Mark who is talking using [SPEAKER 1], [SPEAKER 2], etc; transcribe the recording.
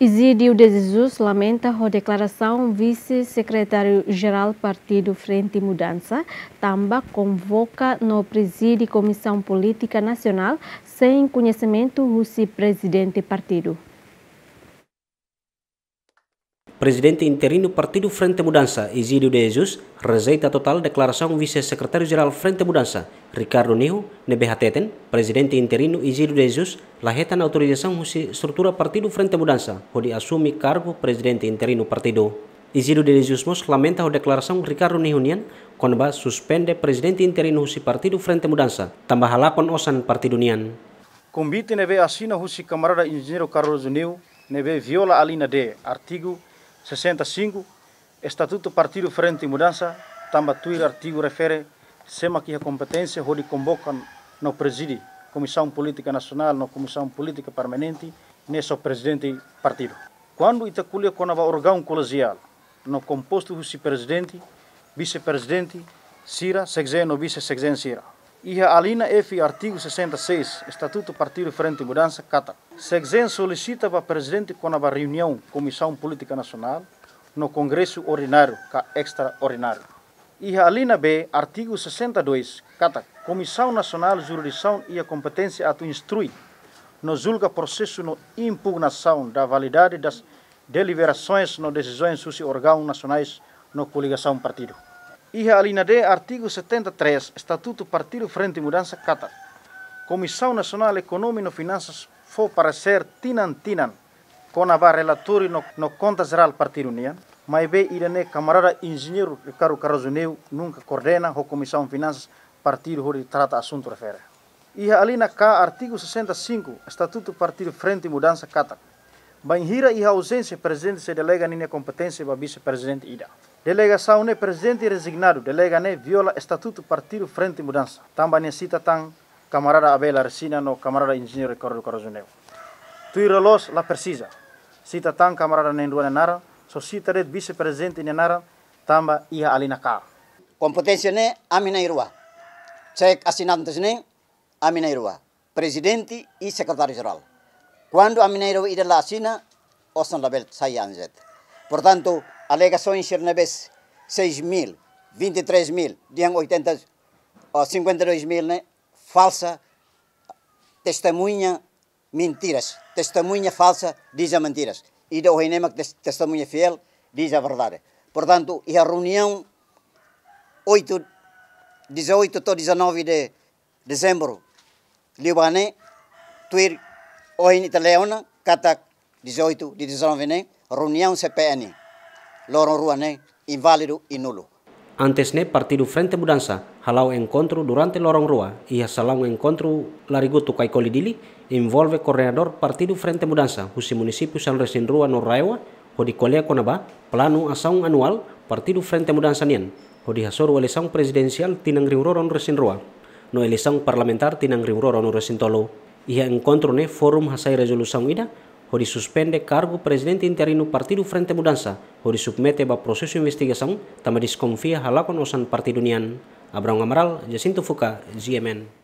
[SPEAKER 1] Isidio de Jesus lamenta a declaração vice-secretário-geral Partido Frente Mudança, Tamba convoca no presídio Comissão Política Nacional sem conhecimento o presidente partido.
[SPEAKER 2] presidente interino Partido Frente Mudança, Isidio de Jesus, rejeita total declaração vice-secretário-geral Frente Mudança, Ricardo Neu, Nebehateten, presidente interino Isidio de Jesus, lajeta na autorização estrutura Partido Frente Mudança, onde assume cargo presidente interino partido. Isidio de Jesus Mos lamenta a declaração Ricardo Nihunian, quando suspende presidente interino do Partido Frente Mudança, tambah halakon osan partido nian.
[SPEAKER 3] Convite nebe assina husi camarada engenheiro Carlos Niu, nebe viola alina de artigo 65, Estatuto Partido Frente e Mudança, Tambatuir, artigo refere, SEMA que a competência onde convoca no presídio, Comissão Política Nacional, na Comissão Política Permanente, nesse presidente partido. Quando Itaculia conava órgão colegial, no composto vice-presidente, vice-presidente, Sira, sexeno, vice-sexen Sira e a alina F, artigo 66, Estatuto Partido Frente Mudança, Cata. Sexen solicita para presidente quando a reunião Comissão Política Nacional no Congresso Ordinário, ca extraordinário. E a alina B, artigo 62, Cata. Comissão Nacional Jurisdição e a competência ato instrui no julga processo no impugnação da validade das deliberações no decisões dos órgãos nacionais no coligação partido a alina D, artigo 73, Estatuto Partido Frente Mudança Qatar. Comissão Nacional Econômica e Finanças foi parecer tinan-tinan com a relatório no, no Conta Geral Partido União, mas bem irene camarada engenheiro Ricardo Carrozuneu nunca coordena a Comissão Finanças Partido onde trata assunto refere. Iha alina K, artigo 65, Estatuto Partido Frente Mudança Cata. Banhira e ausência presidente se delega na competência para vice-presidente Ida. Delegação é né, presidente resignado, delega né viola estatuto partido Frente Mudança. Também necessita né, tan camarada Abel Arsina no camarada engenheiro Ricardo Corazoneu. Tuira los la precisa. Cita tan camarada Nenduana Nara, só cita red vice-presidente Nenara, tamba ia ali na cá. Competência né amina irua. Check assinantes
[SPEAKER 1] né amina irua. Presidente e secretário-geral. Quando amina irua ida la assina, osan label saya anzet. Portanto, Alegações Chernabes, 6 mil, 23 mil, tinham 80, ou 52 mil, né? Falsa, testemunha, mentiras. Testemunha falsa diz a mentiras. E da que testemunha fiel, diz a verdade. Portanto, e a reunião 8, 18 ou 19 de dezembro, Libané, Tuir, ON Italiana, Cata 18 de 19, né? reunião CPN. loron ruane invalido y
[SPEAKER 2] Antes ne partido Frente Mudansa halau encontro durante lorong rua ia salau encontro larigutu kai kolidili involve coordinador partido Frente Mudansa husi municipio San Resin Rua Noraiwa hodi kolea konaba planu asaung anual partido Frente Mudansa nian hodi hasor walesaung presidensial tinang riuroron Resin Rua no elesaung parlamentar tinang riuroron Resin Tolo ia encontro ne forum hasai resolusaung ida Hori suspende cargo presidente interino Partido Frente Mudanza. ho submete ba proses de investigação, tama desconfia halakon osan Nian. Abraham Amaral, Jacinto Fuka, GMN.